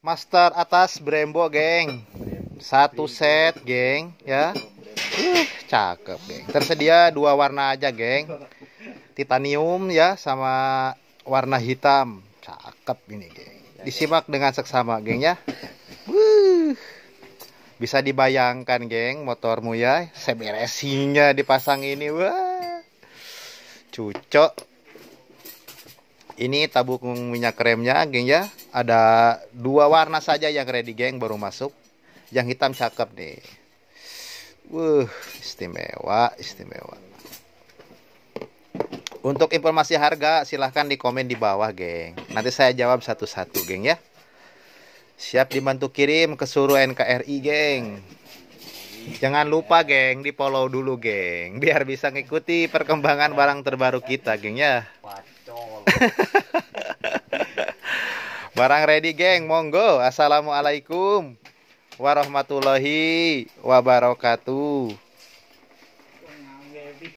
Master atas Brembo, geng. Satu set, geng, ya. Uh, cakep, geng. Tersedia dua warna aja, geng. Titanium ya sama warna hitam. Cakep ini, geng. Disimak dengan seksama, geng ya. Uh, bisa dibayangkan, geng, motormu ya. Seberesinya dipasang ini, wah. Cucok ini tabung minyak remnya geng ya ada dua warna saja yang ready geng baru masuk yang hitam cakep nih Wuh, istimewa, istimewa. Untuk informasi harga silahkan di komen di bawah, geng. Nanti saya jawab satu-satu, geng ya. Siap dibantu kirim ke suruh NKRI, geng. Jangan lupa, geng, di follow dulu, geng, biar bisa ngikuti perkembangan barang terbaru kita, geng ya. Barang ready geng, monggo. Assalamualaikum warahmatullahi wabarakatuh.